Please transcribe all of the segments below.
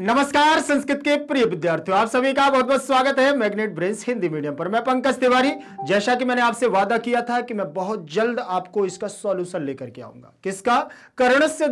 नमस्कार संस्कृत के प्रिय विद्यार्थियों आप सभी का बहुत बहुत स्वागत है मैग्नेट ब्रेन्स हिंदी मीडियम पर मैं पंकज तिवारी जैसा कि मैंने आपसे वादा किया था कि मैं बहुत जल्द आपको इसका सॉल्यूशन लेकर के आऊंगा किसका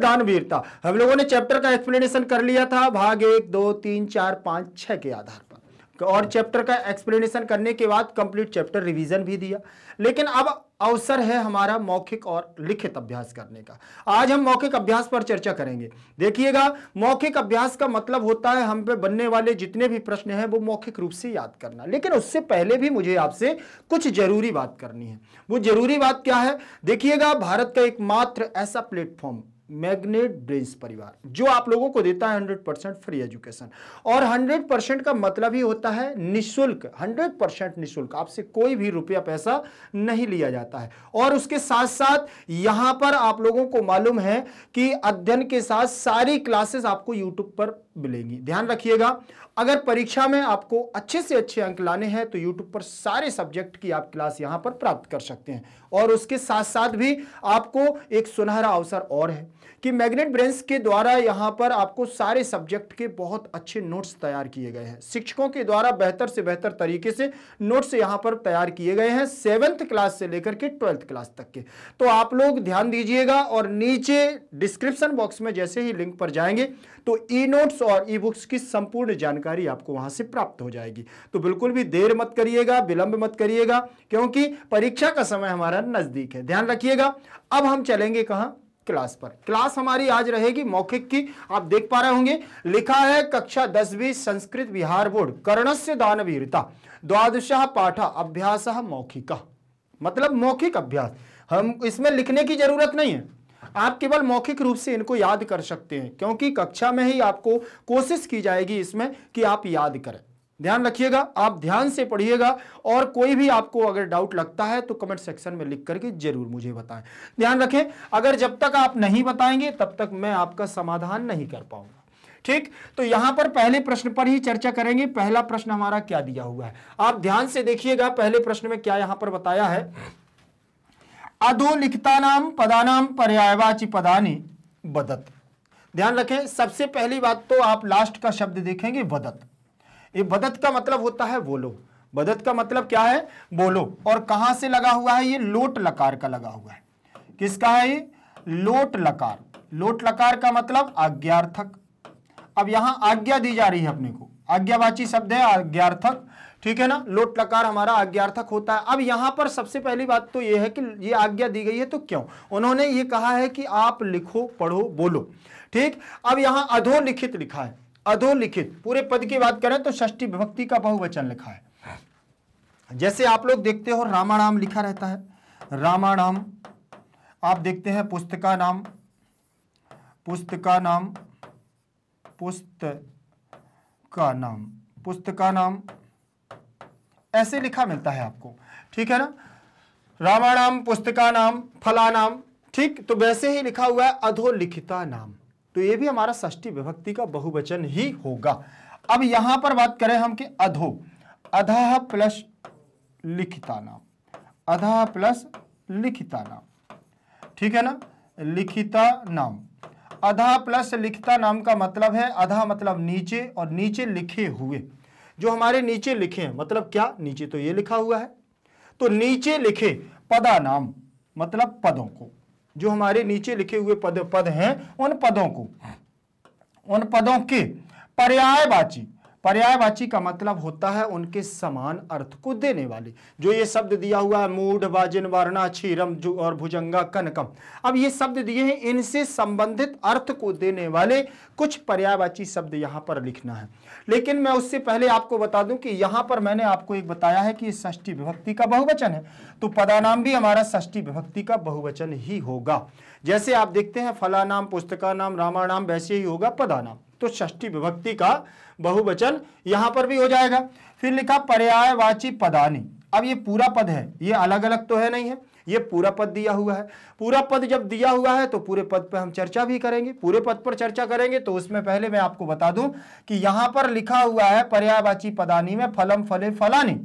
दान वीरता हम लोगों ने चैप्टर का एक्सप्लेनेशन कर लिया था भाग एक दो तीन चार पांच छह के आधार पर तो और चैप्टर का एक्सप्लेनेशन करने के बाद कंप्लीट चैप्टर रिवीजन भी दिया लेकिन अब अवसर है हमारा मौखिक और लिखित अभ्यास करने का आज हम मौखिक अभ्यास पर चर्चा करेंगे देखिएगा मौखिक अभ्यास का मतलब होता है हम पे बनने वाले जितने भी प्रश्न हैं वो मौखिक रूप से याद करना लेकिन उससे पहले भी मुझे आपसे कुछ जरूरी बात करनी है वो जरूरी बात क्या है देखिएगा भारत का एकमात्र ऐसा प्लेटफॉर्म मैग्नेट ब्रेंस परिवार जो आप लोगों को देता है 100 परसेंट फ्री एजुकेशन और 100 परसेंट का मतलब ही होता है निशुल्क 100 परसेंट निःशुल्क आपसे कोई भी रुपया पैसा नहीं लिया जाता है और उसके साथ साथ यहां पर आप लोगों को मालूम है कि अध्ययन के साथ सारी क्लासेस आपको यूट्यूब पर मिलेंगी ध्यान रखिएगा अगर परीक्षा में आपको अच्छे से अच्छे अंक लाने हैं तो यूट्यूब पर सारे सब्जेक्ट की आप क्लास यहां पर प्राप्त कर सकते हैं और उसके साथ साथ भी आपको एक सुनहरा अवसर और है कि मैग्नेट ब्रेंस के द्वारा यहाँ पर आपको सारे सब्जेक्ट के बहुत अच्छे नोट्स तैयार किए गए हैं शिक्षकों के द्वारा बेहतर से बेहतर तरीके से नोट्स यहाँ पर तैयार किए गए हैं सेवन्थ क्लास से लेकर के ट्वेल्थ क्लास तक के तो आप लोग ध्यान दीजिएगा और नीचे डिस्क्रिप्शन बॉक्स में जैसे ही लिंक पर जाएंगे तो ई नोट्स और ई बुक्स की संपूर्ण जानकारी आपको वहां से प्राप्त हो जाएगी तो बिल्कुल भी देर मत करिएगा विलंब मत करिएगा क्योंकि परीक्षा का समय हमारा नजदीक है ध्यान रखिएगा अब हम चलेंगे कहाँ क्लास पर क्लास हमारी आज रहेगी मौखिक की आप देख पा रहे होंगे लिखा है कक्षा दसवीं संस्कृत बिहार बोर्ड कर्णस्य दानवीरता द्वादशाह पाठा अभ्यास मौखिक मतलब मौखिक अभ्यास हम इसमें लिखने की जरूरत नहीं है आप केवल मौखिक रूप से इनको याद कर सकते हैं क्योंकि कक्षा में ही आपको कोशिश की जाएगी इसमें कि आप याद करें ध्यान रखिएगा आप ध्यान से पढ़िएगा और कोई भी आपको अगर डाउट लगता है तो कमेंट सेक्शन में लिख करके जरूर मुझे बताएं ध्यान रखें अगर जब तक आप नहीं बताएंगे तब तक मैं आपका समाधान नहीं कर पाऊंगा ठीक तो यहां पर पहले प्रश्न पर ही चर्चा करेंगे पहला प्रश्न हमारा क्या दिया हुआ है आप ध्यान से देखिएगा पहले प्रश्न में क्या यहां पर बताया है लिखता नाम पदानाम पर्यायवाची पदानी बदत ध्यान रखें सबसे पहली बात तो आप लास्ट का शब्द देखेंगे बदत ये बदत का मतलब होता है बोलो बदत का मतलब क्या है बोलो और कहां से लगा हुआ है ये लोट लकार का लगा हुआ है किसका है ये लोट लकार लोट लकार का मतलब आज्ञार्थक अब यहां आज्ञा दी जा रही है अपने को आज्ञावाची शब्द है आज्ञार्थक ठीक है ना लोट लकार हमारा आज्ञार्थक होता है अब यहां पर सबसे पहली बात तो यह है कि ये आज्ञा दी गई है तो क्यों उन्होंने ये कहा है कि आप लिखो पढ़ो बोलो ठीक अब यहां अधोलिखित लिखा है अधोलिखित पूरे पद की बात करें तो षष्टी विभक्ति का बहुवचन लिखा है जैसे आप लोग देखते हो रामाणाम लिखा रहता है रामाणाम आप देखते हैं पुस्तका नाम पुस्तका नाम पुस्त का नाम पुस्तका नाम ऐसे लिखा मिलता है आपको ठीक है ना रामाणाम पुस्तका नाम फला नाम ठीक तो वैसे ही लिखा हुआ है अधोलिखिता नाम तो ये भी हमारा षष्ठी विभक्ति का बहुवचन ही होगा अब यहां पर बात करें हम कि अधो अधा प्लस लिखिता नाम अधा प्लस लिखिता नाम ठीक है ना लिखिता नाम अधा प्लस लिखिता नाम का मतलब है अधा मतलब नीचे और नीचे लिखे हुए जो हमारे नीचे लिखे हैं मतलब क्या नीचे तो ये लिखा हुआ है तो नीचे लिखे पदा नाम मतलब पदों को जो हमारे नीचे लिखे हुए पद पद हैं उन पदों को उन पदों के पर्यायवाची पर्यायवाची का मतलब होता है उनके समान अर्थ को देने वाले जो ये शब्द दिया हुआ है मूढ़ वाजिन वर्णा क्षीरम और भुजंगा कनकम अब ये शब्द दिए हैं इनसे संबंधित अर्थ को देने वाले कुछ पर्यायवाची शब्द यहाँ पर लिखना है लेकिन मैं उससे पहले आपको बता दूं कि यहाँ पर मैंने आपको एक बताया है कि षष्ठी विभक्ति का बहुवचन है तो पदानाम भी हमारा षष्ठी विभक्ति का बहुवचन ही होगा जैसे आप देखते हैं फलानाम पुस्तकानाम रामानाम वैसे ही होगा पदानाम तो ष्टी विभक्ति का बहुवचन यहां पर भी हो जाएगा फिर लिखा पर्यायवाची पदानी अब ये पूरा पद है ये अलग अलग तो है नहीं है ये पूरा पद दिया हुआ है पूरा पद जब दिया हुआ है तो पूरे पद पर हम चर्चा भी करेंगे पूरे पद पर चर्चा करेंगे तो उसमें पहले मैं आपको बता दूं कि यहां पर लिखा हुआ है पर्यायवाची पदानी में फलम फले फलानी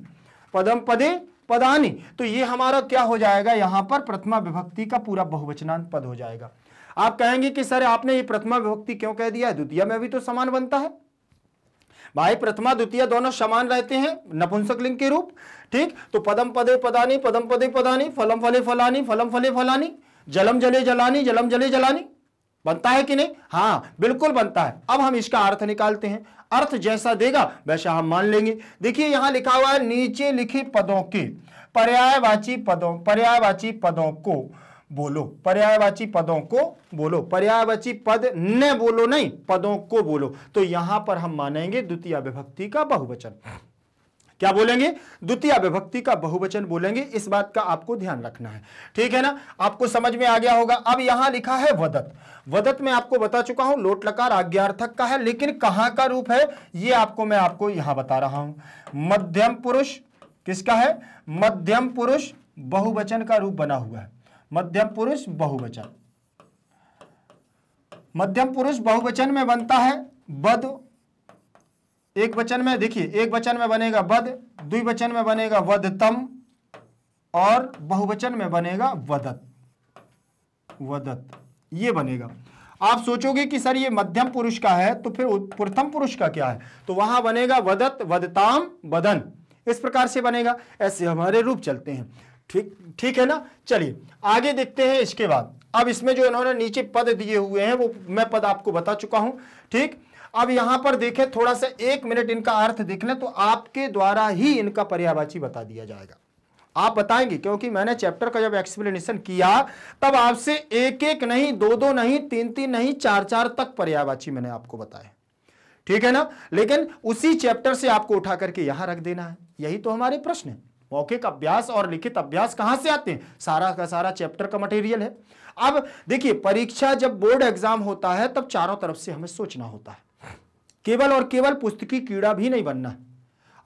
पदम पदे पदानी तो ये हमारा क्या हो जाएगा यहां पर प्रथमा विभक्ति का पूरा बहुवचनांत पद हो जाएगा आप कहेंगे कि सर आपने ये प्रथमा विभक्ति क्यों कह दिया द्वितीय में भी तो समान बनता है भाई प्रथमा द्वितीय दोनों समान रहते हैं नपुंसक लिंग के रूप ठीक तो पदम पदे पदानी पदम पदे पदानी फलम फले फलानी फलम फले फलानी जलम जले जलानी जलम जले जलानी बनता है कि नहीं हाँ बिल्कुल बनता है अब हम इसका अर्थ निकालते हैं अर्थ जैसा देगा वैसा हम मान लेंगे देखिए यहां लिखा हुआ है नीचे लिखे पदों के पर्यायवाची पदों पर्यायवाची पदों को बोलो पर्यायवाची पदों को बोलो पर्यायवाची पद न बोलो नहीं पदों को बोलो तो यहां पर हम मानेंगे द्वितीय विभक्ति का बहुवचन क्या बोलेंगे द्वितीय विभक्ति का बहुवचन बोलेंगे इस बात का आपको ध्यान रखना है ठीक है ना आपको समझ में आ गया होगा अब यहां लिखा है वदत वदत में आपको बता चुका हूं लोट लकार आज्ञार्थक का है लेकिन कहां का रूप है ये आपको मैं आपको यहां बता रहा हूं मध्यम पुरुष किसका है मध्यम पुरुष बहुवचन का रूप बना हुआ है मध्यम पुरुष बहुवचन मध्यम पुरुष बहुवचन में बनता है बद एक वचन में देखिए एक वचन में बनेगा बद द्विवचन में बनेगा वधतम और बहुवचन में बनेगा वदत वदत ये बनेगा आप सोचोगे कि सर ये मध्यम पुरुष का है तो फिर प्रथम पुरुष का क्या है तो वहां बनेगा वदत वदताम वदन इस प्रकार से बनेगा ऐसे हमारे रूप चलते हैं ठीक ठीक है ना चलिए आगे देखते हैं इसके बाद अब इसमें जो इन्होंने नीचे पद दिए हुए हैं वो मैं पद आपको बता चुका हूं ठीक अब यहां पर देखें थोड़ा सा एक मिनट इनका अर्थ देख लें तो आपके द्वारा ही इनका पर्यावाची बता दिया जाएगा आप बताएंगे क्योंकि मैंने चैप्टर का जब एक्सप्लेनेशन किया तब आपसे एक एक नहीं दो दो नहीं तीन तीन नहीं चार चार तक पर्यावाची मैंने आपको बताया ठीक है ना लेकिन उसी चैप्टर से आपको उठा करके यहां रख देना है यही तो हमारे प्रश्न है मौखिक अभ्यास और लिखित अभ्यास कहां से आते हैं सारा का सारा चैप्टर का मटेरियल है अब देखिए परीक्षा जब बोर्ड एग्जाम होता है तब चारों तरफ से हमें सोचना होता है केवल और केवल पुस्तकी कीड़ा भी नहीं बनना है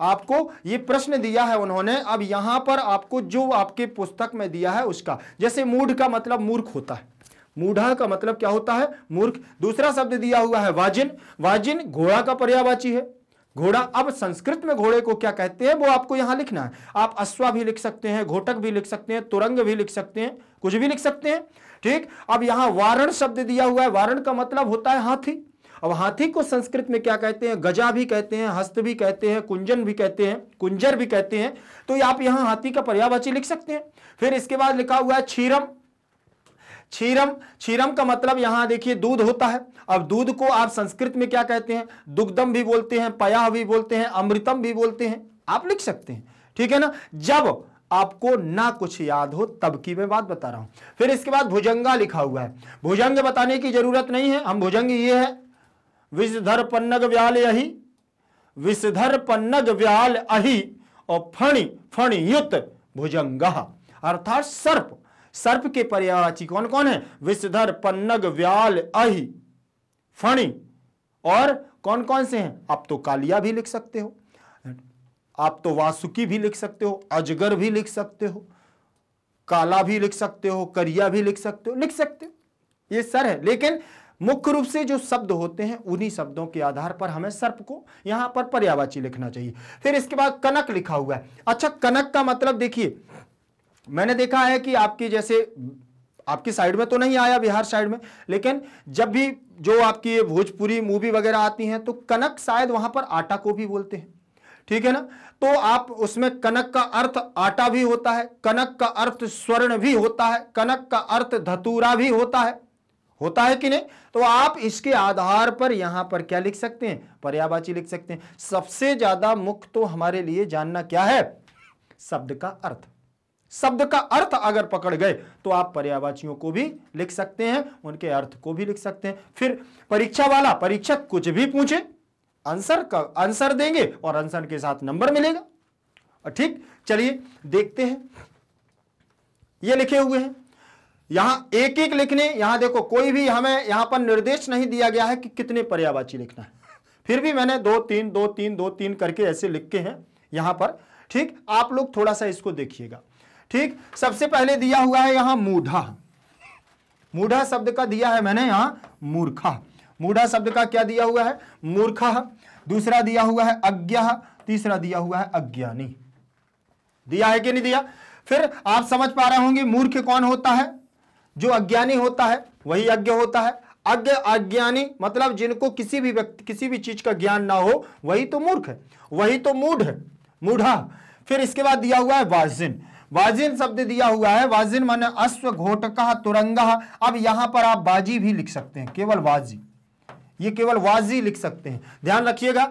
आपको ये प्रश्न दिया है उन्होंने अब यहां पर आपको जो आपके पुस्तक में दिया है उसका जैसे मूढ़ का मतलब मूर्ख होता है मूढ़ा का मतलब क्या होता है मूर्ख दूसरा शब्द दिया हुआ है वाजिन वाजिन घोड़ा का पर्यावाची है घोड़ा अब संस्कृत में घोड़े को क्या कहते हैं वो आपको यहां लिखना है आप अश्वा भी लिख सकते हैं घोटक भी लिख सकते हैं तुरंग भी लिख सकते हैं कुछ भी लिख सकते हैं ठीक अब यहां वारण शब्द दिया हुआ है वारण का मतलब होता है हाथी अब हाथी को संस्कृत में क्या कहते हैं गजा भी कहते हैं हस्त भी कहते हैं कुंजन भी कहते हैं कुंजर भी कहते हैं तो आप यहां हाथी का पर्यावाची लिख सकते हैं फिर इसके बाद लिखा हुआ है क्षीरम क्षीरम क्षीरम का मतलब यहां देखिए दूध होता है अब दूध को आप संस्कृत में क्या कहते हैं दुग्धम भी बोलते हैं पयाह भी बोलते हैं अमृतम भी बोलते हैं आप लिख सकते हैं ठीक है ना जब आपको ना कुछ याद हो तब की मैं बात बता रहा हूं फिर इसके बाद भुजंगा लिखा हुआ है भुजंग बताने की जरूरत नहीं है हम भुजंग ये है विषधर पन्नग व्याल यही विषधर पन्नग व्याल अही और फणि फणियुत भुजंग अर्थात सर्प सर्प के पर्यावाची कौन कौन है विषधर पन्नग व्याल अहि फणी और कौन कौन से हैं आप तो कालिया भी लिख सकते हो आप तो वासुकी भी लिख सकते हो अजगर भी लिख सकते हो काला भी लिख सकते हो करिया भी लिख सकते हो लिख सकते हो ये सर है लेकिन मुख्य रूप से जो शब्द होते हैं उन्हीं शब्दों के आधार पर हमें सर्प को यहां पर पर्यावाची लिखना चाहिए फिर इसके बाद कनक लिखा हुआ है अच्छा कनक का मतलब देखिए मैंने देखा है कि आपकी जैसे आपकी साइड में तो नहीं आया बिहार साइड में लेकिन जब भी जो आपकी भोजपुरी मूवी वगैरह आती हैं तो कनक शायद वहां पर आटा को भी बोलते हैं ठीक है ना तो आप उसमें कनक का अर्थ आटा भी होता है कनक का अर्थ स्वर्ण भी होता है कनक का अर्थ धतूरा भी होता है होता है कि नहीं तो आप इसके आधार पर यहां पर क्या लिख सकते हैं पर्यावाची लिख सकते हैं सबसे ज्यादा मुख्य तो हमारे लिए जानना क्या है शब्द का अर्थ शब्द का अर्थ अगर पकड़ गए तो आप पर्यावाचियों को भी लिख सकते हैं उनके अर्थ को भी लिख सकते हैं फिर परीक्षा वाला परीक्षक कुछ भी पूछे आंसर का आंसर देंगे और आंसर के साथ नंबर मिलेगा ठीक चलिए देखते हैं ये लिखे हुए हैं यहां एक एक लिखने यहां देखो कोई भी हमें यहां पर निर्देश नहीं दिया गया है कि कितने पर्यावाची लिखना है फिर भी मैंने दो तीन दो तीन दो तीन करके ऐसे लिख के हैं यहां पर ठीक आप लोग थोड़ा सा इसको देखिएगा ठीक सबसे पहले दिया हुआ है यहां मूढ़ा मूढ़ा शब्द का दिया है मैंने यहां मूर्खा मूढ़ा शब्द का क्या दिया हुआ है मूर्खा दूसरा दिया हुआ है अज्ञा तीसरा दिया हुआ है अज्ञानी दिया है कि नहीं दिया फिर आप समझ पा रहे होंगे मूर्ख कौन होता है जो अज्ञानी होता है वही अज्ञ होता है अज्ञ अज्ञानी मतलब जिनको किसी भी व्यक्ति किसी भी चीज का ज्ञान ना हो वही तो मूर्ख है वही तो मूढ़ है मूढ़ा फिर इसके बाद दिया हुआ है वाजिन वाजिन शब्द दिया हुआ है वाजिन माने अश्व घोटका तुरंगा अब यहां पर आप बाजी भी लिख सकते हैं केवल वाजी ये केवल वाजी लिख सकते हैं ध्यान रखिएगा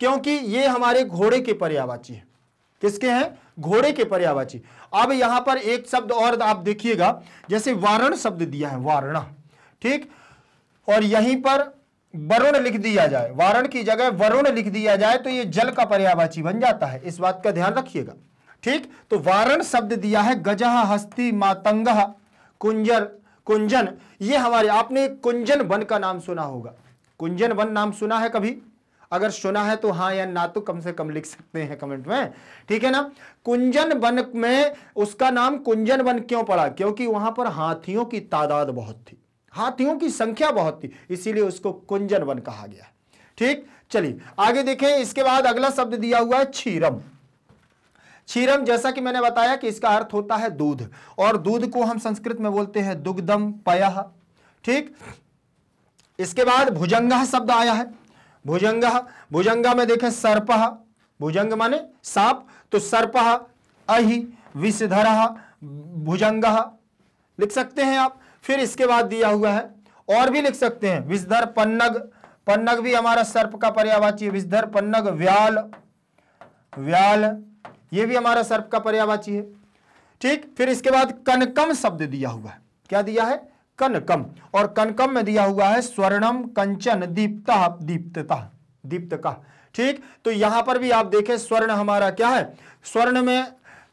क्योंकि ये हमारे घोड़े के पर्यावाची है किसके हैं घोड़े के पर्यावाची अब यहां पर एक शब्द और आप देखिएगा जैसे वारण शब्द दिया है वारणा ठीक और यहीं पर वरुण लिख दिया जाए वारण की जगह वरुण लिख दिया जाए तो ये जल का पर्यावाची बन जाता है इस बात का ध्यान रखिएगा ठीक तो वारण शब्द दिया है गजह हस्ती मातंग कुंजर कुंजन ये हमारे आपने कुंजन वन का नाम सुना होगा कुंजन वन नाम सुना है कभी अगर सुना है तो हाँ या ना तो कम से कम लिख सकते हैं कमेंट में ठीक है ना कुंजन वन में उसका नाम कुंजन वन क्यों पड़ा क्योंकि वहां पर हाथियों की तादाद बहुत थी हाथियों की संख्या बहुत थी इसीलिए उसको कुंजन वन कहा गया ठीक चलिए आगे देखें इसके बाद अगला शब्द दिया हुआ है छीरम क्षीरम जैसा कि मैंने बताया कि इसका अर्थ होता है दूध और दूध को हम संस्कृत में बोलते हैं दुग्धम पयह ठीक इसके बाद भुजंग शब्द आया है भुजंग भुजंग में देखें सर्प भुजंग माने सांप तो सर्प अहि विषधर भुजंग लिख सकते हैं आप फिर इसके बाद दिया हुआ है और भी लिख सकते हैं विषधर पन्नग पन्नग भी हमारा सर्प का पर्यावाची है विषधर पन्नग व्याल व्याल ये भी हमारा सर्प का पर्यावाची है ठीक फिर इसके बाद कनकम शब्द दिया हुआ है क्या दिया है कनकम और कनकम में दिया हुआ है स्वर्णम कंचन दीप्ता दीप्तता दीप्त का ठीक तो यहां पर भी आप देखें स्वर्ण हमारा क्या है स्वर्ण में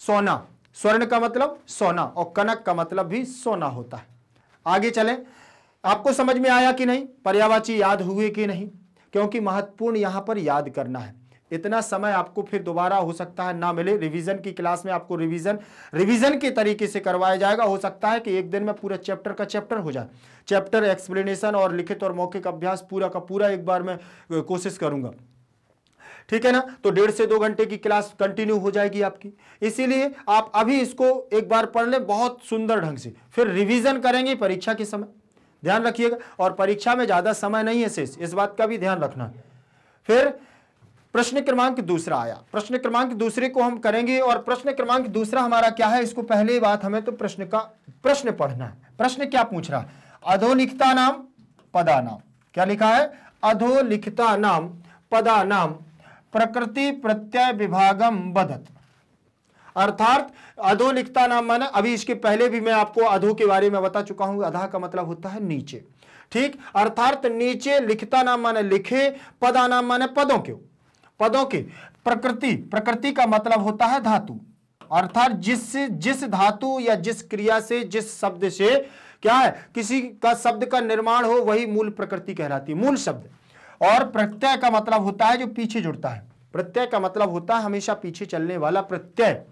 सोना स्वर्ण का मतलब सोना और कनक का मतलब भी सोना होता है आगे चले आपको समझ में आया कि नहीं पर्यावाची याद हुए कि नहीं क्योंकि महत्वपूर्ण यहां पर याद करना है इतना समय आपको फिर दोबारा हो सकता है ना मिले रिवीजन की क्लास में आपको रिवीजन रिवीजन के तरीके से करवाया जाएगा हो सकता है कि एक दिन में पूरा चैप्टर का चैप्टर हो जाए चैप्टर एक्सप्लेनेशन और लिखित और मौखिक अभ्यास पूरा का पूरा एक बार मैं कोशिश करूंगा ठीक है ना तो डेढ़ से दो घंटे की क्लास कंटिन्यू हो जाएगी आपकी इसीलिए आप अभी इसको एक बार पढ़ लें बहुत सुंदर ढंग से फिर रिविजन करेंगे परीक्षा के समय ध्यान रखिएगा और परीक्षा में ज़्यादा समय नहीं है शेष इस बात का भी ध्यान रखना फिर प्रश्न क्रमांक दूसरा आया प्रश्न क्रमांक दूसरे को हम करेंगे और प्रश्न क्रमांक दूसरा हमारा क्या है इसको पहले बात हमें तो प्रश्न का प्रश्न पढ़ना है प्रश्न क्या पूछ रहा अधोलिखता नाम पदा नाम क्या लिखा है अधोलिखता नाम पदा नाम प्रकृति प्रत्यय विभागम बदत अर्थात अधोलिखता नाम माना अभी इसके पहले भी मैं आपको अधो के बारे में बता चुका हूं अधा का मतलब होता है नीचे ठीक अर्थात नीचे लिखता नाम माने लिखे पदा नाम माने पदों के पदों के प्रकृति प्रकृति का मतलब होता है धातु अर्थात जिस जिस धातु या जिस क्रिया से जिस शब्द से क्या है किसी का शब्द का निर्माण हो वही मूल प्रकृति कहलाती है मूल शब्द और प्रत्यय का मतलब होता है जो पीछे जुड़ता है प्रत्यय का मतलब होता है हमेशा पीछे चलने वाला प्रत्यय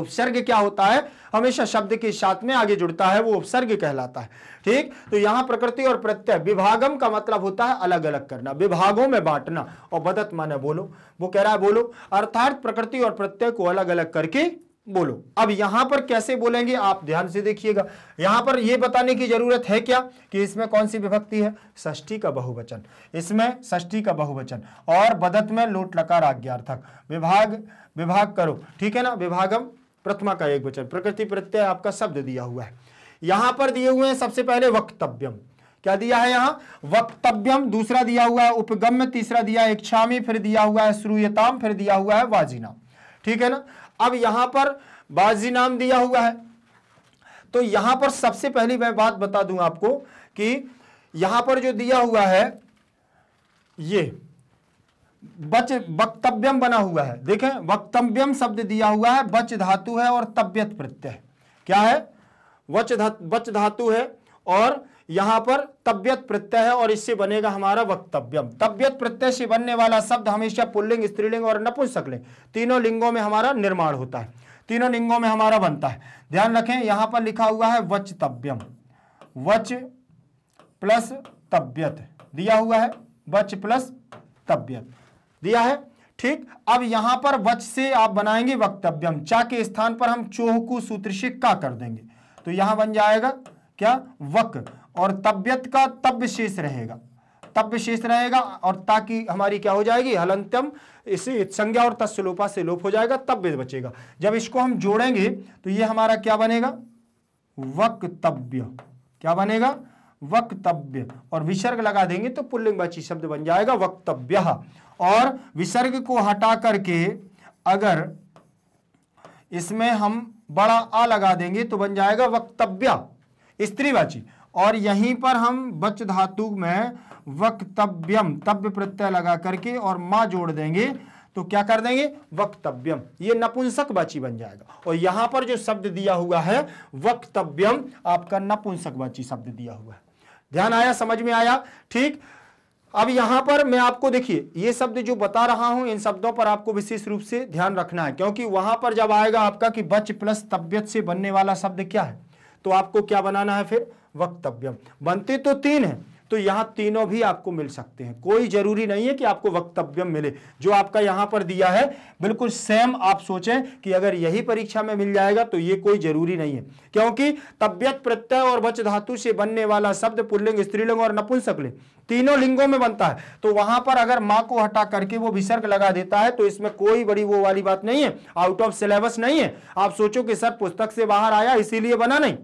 उपसर्ग क्या होता है हमेशा शब्द के साथ में आगे जुड़ता है वो उपसर्ग कहलाता है ठीक तो यहां प्रकृति और प्रत्यय विभागम का मतलब होता है अलग अलग करना विभागों में बांटना और बदत माने बोलो वो कह रहा है बोलो अर्थात प्रकृति और प्रत्यय को अलग अलग करके बोलो अब यहां पर कैसे बोलेंगे आप ध्यान से देखिएगा यहां पर यह बताने की जरूरत है क्या कि इसमें कौन सी विभक्ति है षष्ठी का बहुवचन इसमें षष्ठी का बहुवचन और बदत में लोट लकार आज्ञार्थक विभाग विभाग करो ठीक है ना विभागम प्रथमा का एक वचन प्रकृति प्रत्यय आपका शब्द दिया हुआ है यहां पर दिए हुए हैं सबसे पहले वक्तव्यम क्या दिया है यहाँ वक्तव्यम दूसरा दिया हुआ है उपगम्य तीसरा दिया है फिर दिया हुआ है श्रूयताम फिर दिया हुआ है वाजीनाम ठीक है ना अब यहां पर वाजिनाम दिया हुआ है तो यहां पर सबसे पहली मैं बात बता दूं आपको कि यहां पर जो दिया हुआ है ये बच वक्तव्यम बना हुआ है देखें वक्तव्यम शब्द दिया हुआ है बच धातु है और तब्यत प्रत्यय क्या है वच धातु बच धातु है और यहां पर तब्यत प्रत्यय है और इससे बनेगा हमारा वक्तव्यम तब्यत प्रत्यय से बनने वाला शब्द हमेशा पुल्लिंग स्त्रीलिंग और नपुंसक लिंग तीनों लिंगों में हमारा निर्माण होता है तीनों लिंगों में हमारा बनता है ध्यान रखें यहां पर लिखा हुआ है वच तब्यम वच प्लस तब्यत दिया हुआ है वच प्लस तब्यत दिया है ठीक अब यहां पर वच से आप बनाएंगे वक्तव्यम चा के स्थान पर हम चोह सूत्र से का कर देंगे तो यहां बन जाएगा क्या वक और तब्यत का तब शेष रहेगा तब शेष रहेगा और ताकि हमारी क्या हो जाएगी हलंतम इसे संज्ञा और तत्सलोपा से लोप हो जाएगा तब बचेगा जब इसको हम जोड़ेंगे तो ये हमारा क्या बनेगा वक्तव्य क्या बनेगा वक्तव्य और विसर्ग लगा देंगे तो पुल्लिंग बची शब्द बन जाएगा वक्तव्य और विसर्ग को हटा करके अगर इसमें हम बड़ा आ लगा देंगे तो बन जाएगा वक्तव्य स्त्रीवाची और यहीं पर हम बच धातु में वक्तव्यम तव्य प्रत्यय लगा करके और माँ जोड़ देंगे तो क्या कर देंगे वक्तव्यम ये नपुंसक बाची बन जाएगा और यहां पर जो शब्द दिया हुआ है वक्तव्यम आपका नपुंसक वाची शब्द दिया हुआ है ध्यान आया समझ में आया ठीक अब यहां पर मैं आपको देखिए ये शब्द जो बता रहा हूं इन शब्दों पर आपको विशेष रूप से ध्यान रखना है क्योंकि वहां पर जब आएगा आपका कि बच प्लस तबियत से बनने वाला शब्द क्या है तो आपको क्या बनाना है फिर वक्तव्य बनते तो तीन है तो यहाँ तीनों भी आपको मिल सकते हैं कोई जरूरी नहीं है कि आपको वक्तव्य मिले जो आपका यहां पर दिया है बिल्कुल सेम आप सोचें कि अगर यही परीक्षा में मिल जाएगा तो ये कोई जरूरी नहीं है क्योंकि तबियत प्रत्यय और वच धातु से बनने वाला शब्द पुल्लिंग स्त्रीलिंग और नपुंसकलिंग तीनों लिंगों में बनता है तो वहां पर अगर माँ को हटा करके वो विसर्ग लगा देता है तो इसमें कोई बड़ी वो वाली बात नहीं है आउट ऑफ सिलेबस नहीं है आप सोचो कि सर पुस्तक से बाहर आया इसीलिए बना नहीं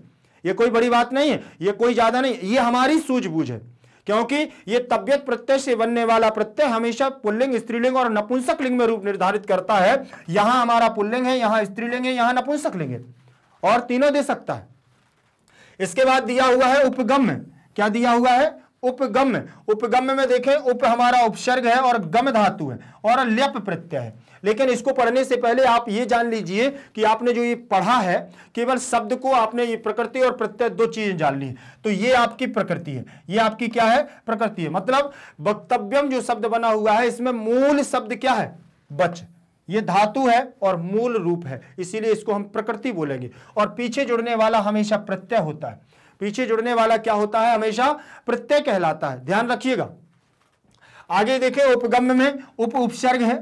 ये कोई बड़ी बात नहीं है ये कोई ज्यादा नहीं ये हमारी सूझबूझ है क्योंकि ये तबियत प्रत्यय से बनने वाला प्रत्यय हमेशा पुल्लिंग स्त्रीलिंग और नपुंसक लिंग में रूप निर्धारित करता है यहां हमारा पुल्लिंग है यहां स्त्रीलिंग है यहां नपुंसक लिंग है और तीनों दे सकता है इसके बाद दिया हुआ है उपगम्य क्या दिया हुआ है उपगम्य उपगम्य में देखें उप हमारा उपसर्ग है और गम धातु है और लप प्रत्यय है लेकिन इसको पढ़ने से पहले आप ये जान लीजिए कि आपने जो ये पढ़ा है केवल शब्द को आपने ये प्रकृति और प्रत्यय दो चीजें जान ली तो ये आपकी प्रकृति है ये आपकी क्या है प्रकृति है मतलब वक्तव्यम जो शब्द बना हुआ है इसमें मूल शब्द क्या है बच ये धातु है और मूल रूप है इसीलिए इसको हम प्रकृति बोलेंगे और पीछे जुड़ने वाला हमेशा प्रत्यय होता है पीछे जुड़ने वाला क्या होता है हमेशा प्रत्यय कहलाता है ध्यान रखिएगा आगे देखें उपगम्य में उप उपसर्ग है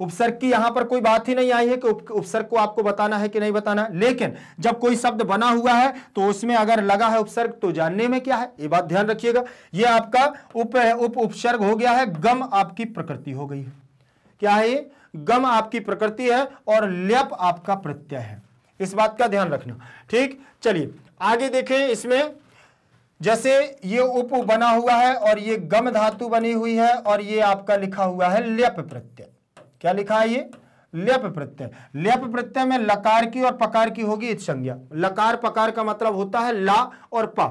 उपसर्ग की यहां पर कोई बात ही नहीं आई है कि उपसर्ग को आपको बताना है कि नहीं बताना लेकिन जब कोई शब्द बना हुआ है तो उसमें अगर लगा है उपसर्ग तो जानने में क्या है ये बात ध्यान रखिएगा ये आपका उप उप उपसर्ग हो गया है गम आपकी प्रकृति हो गई है क्या है ये गम आपकी प्रकृति है और लेप आपका प्रत्यय है इस बात का ध्यान रखना ठीक चलिए आगे देखें इसमें जैसे ये उप बना हुआ है और ये गम धातु बनी हुई है और ये आपका लिखा हुआ है लेप प्रत्यय क्या लिखा है ये लेप प्रत्यय लेप प्रत्यय में लकार की और पकार की होगी इत संज्ञा लकार पकार का मतलब होता है ला और पा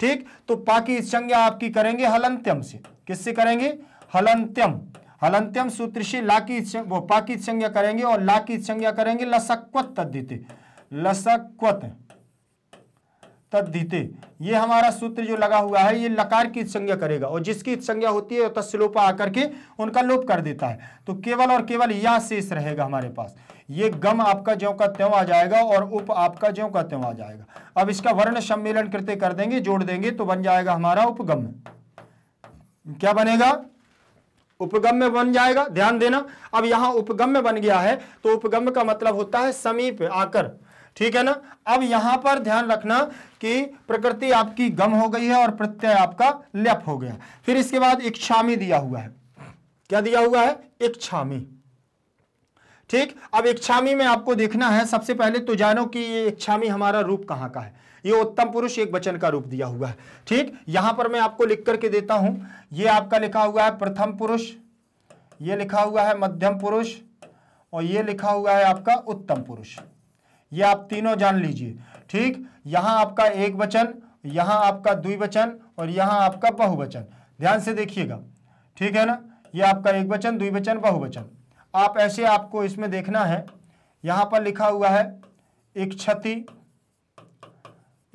ठीक तो पा की इत संज्ञा आपकी करेंगे हलंत्यम से किससे करेंगे हलंत्यम हलंत्यम सूत्र से ला की वो पा की संज्ञा करेंगे और ला की संज्ञा करेंगे लसक्वत तद्दित लसक्वत तद्धिते ये हमारा सूत्र जो लगा हुआ है ये लकार की संज्ञा करेगा और जिसकी संज्ञा होती है तस्लोप आकर के उनका लोप कर देता है तो केवल और केवल यह शेष रहेगा हमारे पास ये गम आपका ज्यो का त्यों आ जाएगा और उप आपका ज्यो का त्यों आ जाएगा अब इसका वर्ण सम्मेलन कृत्य कर देंगे जोड़ देंगे तो बन जाएगा हमारा उपगम क्या बनेगा उपगम में बन जाएगा ध्यान देना अब यहां उपगम में बन गया है तो उपगम का मतलब होता है समीप आकर ठीक है ना अब यहां पर ध्यान रखना कि प्रकृति आपकी गम हो गई है और प्रत्यय आपका लेप हो गया फिर इसके बाद इच्छामी दिया हुआ है क्या दिया हुआ है इच्छामी ठीक अब इच्छामी में आपको देखना है सबसे पहले तो जानो कि ये इच्छामी हमारा रूप कहां का है ये उत्तम पुरुष एक वचन का रूप दिया हुआ है ठीक यहां पर मैं आपको लिख करके देता हूं ये आपका लिखा हुआ है प्रथम पुरुष ये लिखा हुआ है मध्यम पुरुष और ये लिखा हुआ है आपका उत्तम पुरुष ये आप तीनों जान लीजिए ठीक यहां आपका एक वचन यहां आपका द्विवचन और यहां आपका बहुवचन ध्यान से देखिएगा ठीक है ना ये आपका एक वचन द्विवचन बहुवचन आप ऐसे आपको इसमें देखना है यहां पर लिखा हुआ है इक्षति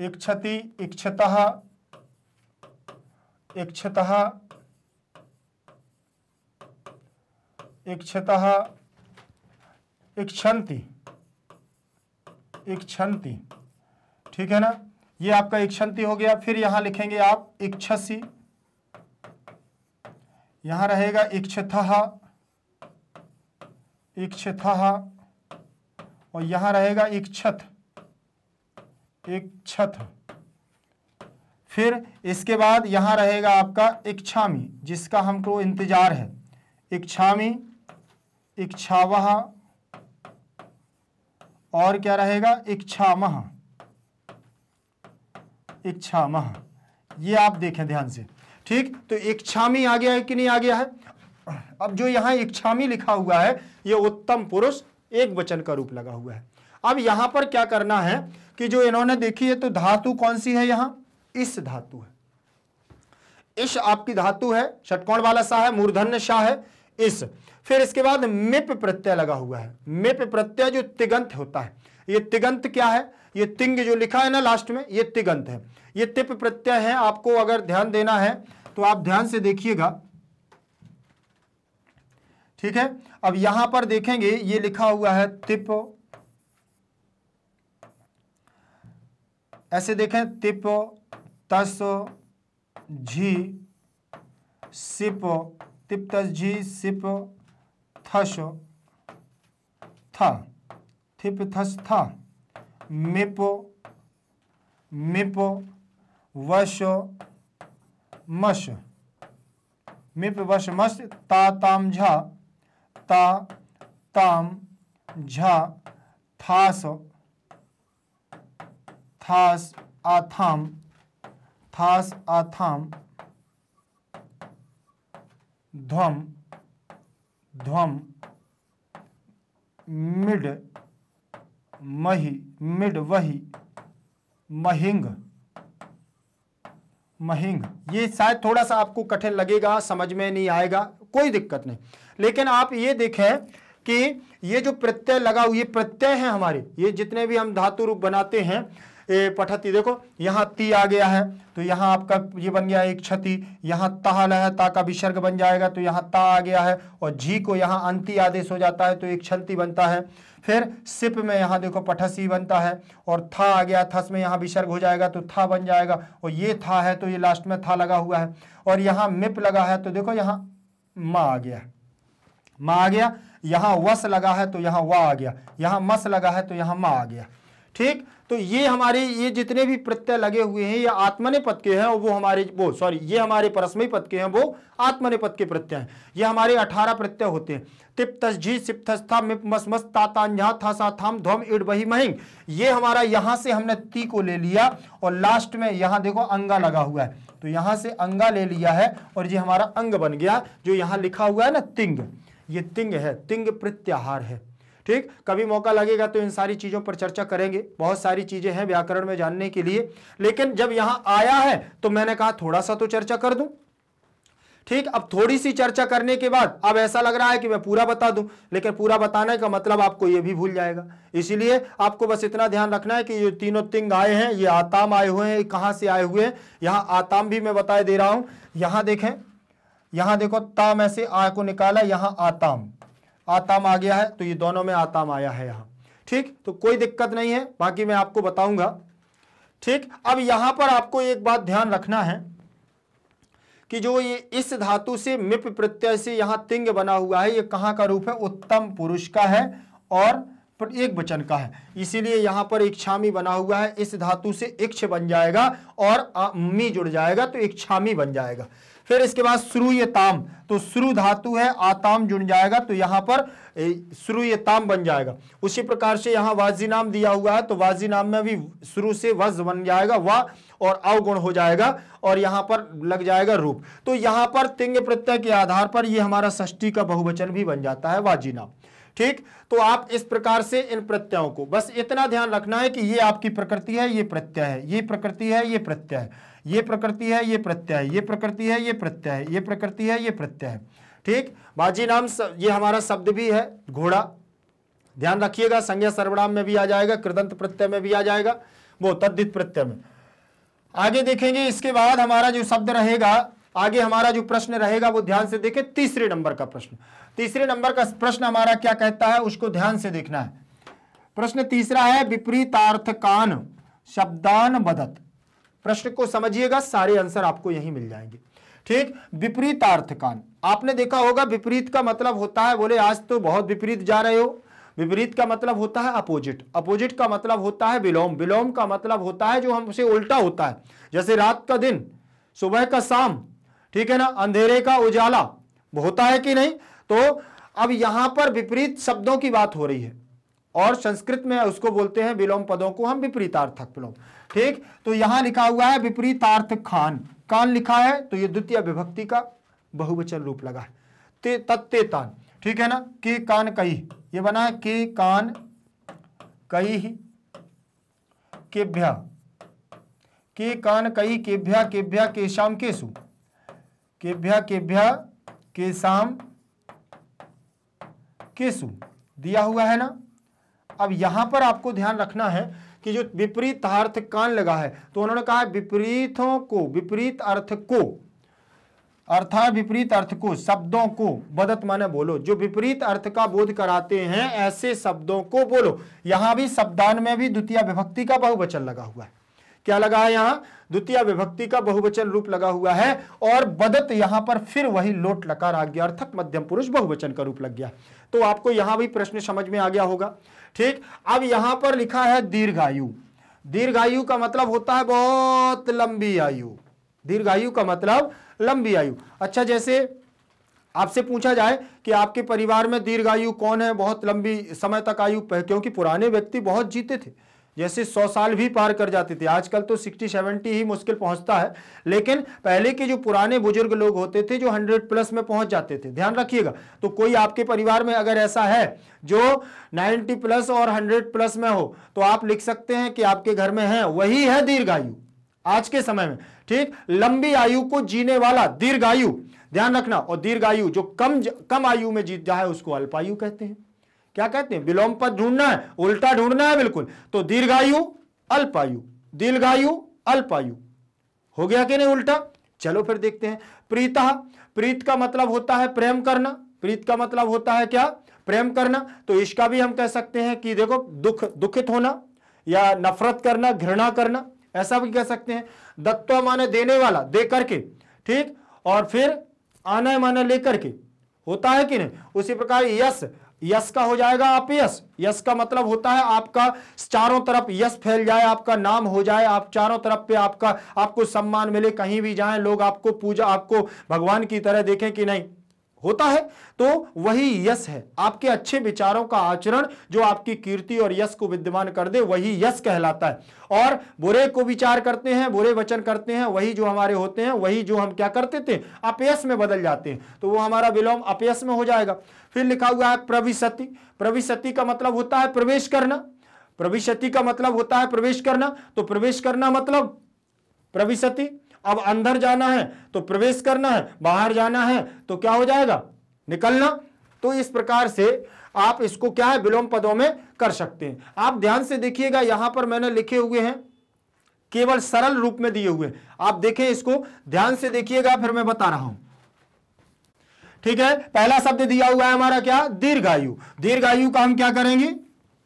इक्षति इक्षत इक्षत इक्षत इक्षंति एक ठीक है ना ये आपका एक हो गया फिर यहां लिखेंगे आप इक्षसी यहां रहेगा इक्षथ इक्षथ और यहां रहेगा इक्षत इक्षत फिर इसके बाद यहां रहेगा आपका इच्छामी जिसका हमको इंतजार है इच्छामी इच्छावा और क्या रहेगा इच्छा मह इच्छा मह ये आप देखें ध्यान से ठीक तो इच्छामी आ गया है कि नहीं आ गया है अब जो यहां इच्छामी लिखा हुआ है ये उत्तम पुरुष एक वचन का रूप लगा हुआ है अब यहां पर क्या करना है कि जो इन्होंने देखी है तो धातु कौन सी है यहां इस धातु है इस आपकी धातु है षटकोण वाला शाह है मूर्धन्य शाह है इस फिर इसके बाद मिप प्रत्यय लगा हुआ है मिप प्रत्यय जो तिगंत होता है ये तिगंत क्या है ये तिंग जो लिखा है ना लास्ट में ये तिगंत है ये तिप प्रत्यय है आपको अगर ध्यान देना है तो आप ध्यान से देखिएगा ठीक है अब यहां पर देखेंगे ये लिखा हुआ है तिप ऐसे देखें तिप तस झी सिप तिप्त तिप्तझी सिप थश था थिप थस था मिप मिप वश मश मिप वश मश ता ताम झा ता ताम झा थास थास आथाम थास आथाम ध्वम ध्वम मिड मही मिड वही महिंग महिंग ये शायद थोड़ा सा आपको कठिन लगेगा समझ में नहीं आएगा कोई दिक्कत नहीं लेकिन आप ये देखें कि ये जो प्रत्यय लगा हुआ ये प्रत्यय है हमारे ये जितने भी हम धातु रूप बनाते हैं पठती देखो यहाँ ती आ गया है तो यहाँ आपका ये बन गया एक क्षति यहाँ ताल है ता का विसर्ग बन जाएगा तो यहाँ ता आ गया है और झी को यहाँ अंति आदेश हो जाता है तो एक क्षति बनता है फिर सिप में यहाँ देखो पठसी बनता है और था आ गया थस में यहाँ विसर्ग हो जाएगा तो था बन जाएगा और ये था है तो ये लास्ट में था लगा हुआ है और यहाँ मिप लगा है तो देखो यहाँ माँ आ गया माँ आ गया यहाँ वस लगा है तो यहाँ वा आ गया यहाँ मस लगा है तो यहाँ माँ आ गया ठीक तो ये हमारे ये जितने भी प्रत्यय लगे हुए हैं ये आत्मने पद के हैं और वो हमारे वो सॉरी ये हमारे परस्मय पद के हैं वो आत्मने पद के प्रत्यय हैं ये हमारे अठारह प्रत्यय होते हैं तिप तस झी मिप मस मस था सा थाम ध्वम इड बही महिंग ये हमारा यहाँ से हमने ती को ले लिया और लास्ट में यहाँ देखो अंगा लगा हुआ है तो यहाँ से अंगा ले लिया है और ये हमारा अंग बन गया जो यहाँ लिखा हुआ है ना तिंग ये तिंग है तिंग प्रत्याहार है ठीक कभी मौका लगेगा तो इन सारी चीजों पर चर्चा करेंगे बहुत सारी चीजें हैं व्याकरण में जानने के लिए लेकिन जब यहां आया है तो मैंने कहा थोड़ा सा तो चर्चा कर दूं ठीक अब थोड़ी सी चर्चा करने के बाद अब ऐसा लग रहा है कि मैं पूरा बता दूं लेकिन पूरा बताने का मतलब आपको ये भी भूल जाएगा इसीलिए आपको बस इतना ध्यान रखना है कि ये तीनों तिंग आए हैं ये आताम आए हुए हैं कहां से आए हुए हैं यहां आताम भी मैं बताए दे रहा हूं यहां देखें यहां देखो ताम ऐसे आ को निकाला यहां आताम आताम आ गया है तो ये दोनों में आताम आया है यहाँ ठीक तो कोई दिक्कत नहीं है बाकी मैं आपको बताऊंगा ठीक अब यहां पर आपको एक बात ध्यान रखना है कि जो ये इस धातु से मिप प्रत्यय से यहां तिंग बना हुआ है ये कहाँ का रूप है उत्तम पुरुष का है और एक वचन का है इसीलिए यहां पर इच्छामी बना हुआ है इस धातु से इक्ष बन जाएगा और मी जुड़ जाएगा तो इच्छामी बन जाएगा फिर इसके बाद श्रु ये ताम तो श्रु धातु है आताम जुड़ जाएगा तो यहाँ पर श्रु ये ताम बन जाएगा उसी प्रकार से यहाँ वाजी नाम दिया हुआ है तो वाजी नाम में भी शुरू से वज बन जाएगा वा और अवगुण हो जाएगा और यहां पर लग जाएगा रूप तो यहाँ पर तिंग प्रत्यय के आधार पर यह हमारा षष्टी का बहुवचन भी बन जाता है वाजी नाम ठीक तो आप इस प्रकार से इन प्रत्ययों को बस इतना ध्यान रखना है कि ये आपकी प्रकृति है ये प्रत्यय है ये प्रकृति है ये प्रत्यय है ये प्रकृति है ये प्रत्यय ये प्रकृति है ये प्रत्यय ये प्रकृति है ये प्रत्यय ठीक बाजी नाम ये हमारा शब्द भी है घोड़ा ध्यान रखिएगा संज्ञा सर्वनाम में भी आ जाएगा कृदंत प्रत्यय में भी आ जाएगा वो तद्दित प्रत्यय में आगे देखेंगे इसके बाद हमारा जो शब्द रहेगा आगे हमारा जो प्रश्न रहेगा वो ध्यान से देखें तीसरे नंबर का प्रश्न तीसरे नंबर का प्रश्न हमारा क्या कहता है उसको ध्यान से देखना है प्रश्न तीसरा है विपरीतार्थकान शब्दान बदत प्रश्न को समझिएगा सारे आंसर आपको यही मिल जाएंगे ठीक विपरीतार्थकान आपने देखा होगा विपरीत का मतलब होता है बोले आज तो बहुत विपरीत जा रहे हो विपरीत का मतलब होता है अपोजिट अपोजिट का मतलब होता है विलोम विलोम का मतलब होता है जो हमसे उल्टा होता है जैसे रात का दिन सुबह का शाम ठीक है ना अंधेरे का उजाला होता है कि नहीं तो अब यहां पर विपरीत शब्दों की बात हो रही है और संस्कृत में उसको बोलते हैं विलोम पदों को हम विपरीतार्थक विलोम ठीक तो यहां लिखा हुआ है विपरीतार्थ खान कान लिखा है तो ये द्वितीय विभक्ति का बहुवचन रूप लगा है ते तत्ते तान ठीक है ना के कान कई ये बना के कान कई केभ्या के कान कई केभ्या केभ्या के शाम केसु केभ्या केभ्या के शाम केसु दिया हुआ है ना अब यहां पर आपको ध्यान रखना है कि जो विपरीत अर्थ कान लगा है तो उन्होंने कहा विपरीतों को विपरीत अर्थ को अर्थात विपरीत अर्थ को शब्दों को बदत माने बोलो जो विपरीत अर्थ का बोध कराते हैं ऐसे शब्दों को बोलो यहां भी शब्दान में भी द्वितीय विभक्ति का बहुवचन लगा हुआ है क्या लगा है यहां द्वितीय विभक्ति का बहुवचन रूप लगा हुआ है और बदत यहां पर फिर वही लोट लकार आ गया मध्यम पुरुष बहुवचन का रूप लग गया तो आपको यहां भी प्रश्न समझ में आ गया होगा ठीक अब यहां पर लिखा है दीर्घायु दीर्घायु का मतलब होता है बहुत लंबी आयु दीर्घायु का मतलब लंबी आयु अच्छा जैसे आपसे पूछा जाए कि आपके परिवार में दीर्घायु कौन है बहुत लंबी समय तक आयु क्योंकि पुराने व्यक्ति बहुत जीते थे जैसे 100 साल भी पार कर जाते थे आजकल तो 60 70 ही मुश्किल पहुंचता है लेकिन पहले के जो पुराने बुजुर्ग लोग होते थे जो 100 प्लस में पहुंच जाते थे ध्यान रखिएगा तो कोई आपके परिवार में अगर ऐसा है जो 90 प्लस और 100 प्लस में हो तो आप लिख सकते हैं कि आपके घर में है वही है दीर्घायु आज के समय में ठीक लंबी आयु को जीने वाला दीर्घायु ध्यान रखना और दीर्घायु जो कम कम आयु में जीत जाए उसको अल्पायु कहते हैं क्या कहते हैं विलोम पद ढूंढना है उल्टा ढूंढना है बिल्कुल तो दीर्घायु अल्पायु दीर्घायु अल्पायु हो गया कि नहीं उल्टा चलो फिर देखते हैं प्रीता प्रीत का मतलब होता है प्रेम करना प्रीत का मतलब होता है क्या प्रेम करना तो इसका भी हम कह सकते हैं कि देखो दुख दुखित होना या नफरत करना घृणा करना ऐसा भी कह सकते हैं दत्वा माने देने वाला दे करके ठीक और फिर आना माने लेकर के होता है कि नहीं उसी प्रकार यश यस का हो जाएगा आप यस यस का मतलब होता है आपका चारों तरफ यस फैल जाए आपका नाम हो जाए आप चारों तरफ पे आपका आपको सम्मान मिले कहीं भी जाएं लोग आपको पूजा आपको भगवान की तरह देखें कि नहीं होता है तो वही यश है आपके अच्छे विचारों का आचरण जो आपकी कीर्ति और यश को विद्यमान कर दे वही यश कहलाता है और बुरे को विचार करते हैं बुरे वचन करते हैं वही जो हमारे होते हैं वही जो हम क्या करते थे अपयस में बदल जाते हैं तो वो हमारा विलोम अपयस में हो जाएगा फिर लिखा हुआ है प्रविशति प्रविशति का मतलब होता है प्रवेश करना प्रविशति का मतलब होता है प्रवेश करना तो प्रवेश करना मतलब प्रविशति अब अंदर जाना है तो प्रवेश करना है बाहर जाना है तो क्या हो जाएगा निकलना तो इस प्रकार से आप इसको क्या है विलोम पदों में कर सकते हैं आप ध्यान से देखिएगा यहां पर मैंने लिखे हुए हैं केवल सरल रूप में दिए हुए आप देखें इसको ध्यान से देखिएगा फिर मैं बता रहा हूं ठीक है पहला शब्द दिया हुआ है हमारा क्या दीर्घायु दीर्घायु का हम क्या करेंगे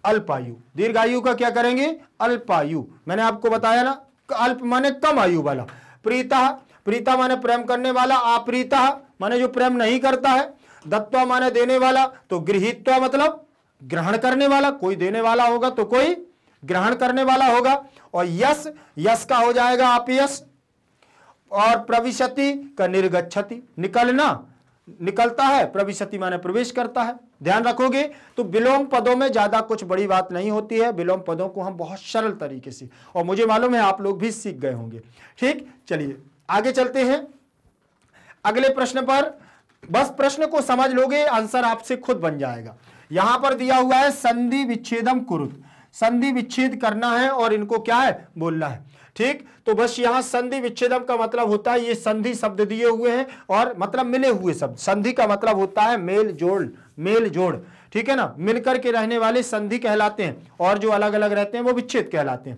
अल्पायु दीर्घायु का क्या करेंगे अल्पायु मैंने आपको बताया ना अल्प माने कम आयु वाला प्रीता प्रीता माने प्रेम करने वाला अप्रीता माने जो प्रेम नहीं करता है दत्वा माने देने वाला तो गृहित्व मतलब ग्रहण करने वाला कोई देने वाला होगा तो कोई ग्रहण करने वाला होगा और यश यश का हो जाएगा आप यश और प्रविशति का निर्गछति निकलना निकलता है प्रविशति माने प्रवेश करता है ध्यान रखोगे तो विलोम पदों में ज़्यादा कुछ बड़ी बात नहीं होती है विलोम पदों को हम बहुत सरल तरीके से और मुझे मालूम है आप लोग भी सीख गए होंगे ठीक चलिए आगे चलते हैं अगले प्रश्न पर बस प्रश्न को समझ लोगे आंसर आपसे खुद बन जाएगा यहां पर दिया हुआ है संधि विच्छेदम कुरुत संधि विच्छेद करना है और इनको क्या है बोलना है ठीक तो बस यहां संधि विच्छेदम का मतलब होता है ये संधि शब्द दिए हुए हैं और मतलब मिले हुए शब्द संधि का मतलब होता है मेल जोड़ मेल जोड़ ठीक है ना मिलकर के रहने वाले संधि कहलाते हैं और जो अलग अलग रहते हैं वो विच्छेद कहलाते हैं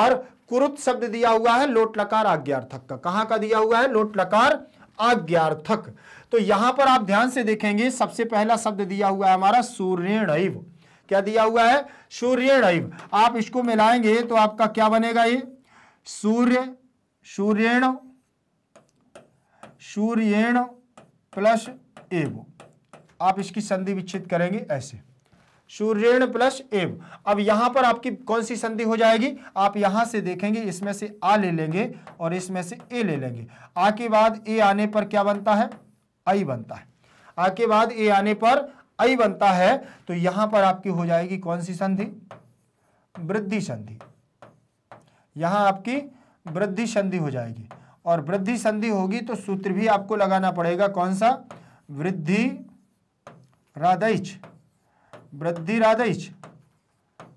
और कुरुत शब्द दिया हुआ है लोट लकार आज्ञार्थक का कहां का दिया हुआ है लोट लकार आज्ञार्थक तो यहां पर आप ध्यान से देखेंगे सबसे पहला शब्द दिया हुआ है हमारा सूर्य क्या दिया हुआ है सूर्य आप इसको मिलाएंगे तो आपका क्या बनेगा ये सूर्य सूर्यण सूर्यण प्लस एवो आप इसकी संधि विच्छेद करेंगे ऐसे सूर्यण प्लस एव अब यहां पर आपकी कौन सी संधि हो जाएगी आप यहां से देखेंगे इसमें से आ ले लेंगे और इसमें से ए ले लेंगे आ के बाद ए आने पर क्या बनता है आई बनता है आ के बाद ए आने पर आई बनता है तो यहां पर आपकी हो जाएगी कौन सी संधि वृद्धि संधि यहां आपकी वृद्धि संधि हो जाएगी और वृद्धि संधि होगी तो सूत्र भी आपको लगाना पड़ेगा कौन सा वृद्धि राधैच वृद्धि राधैच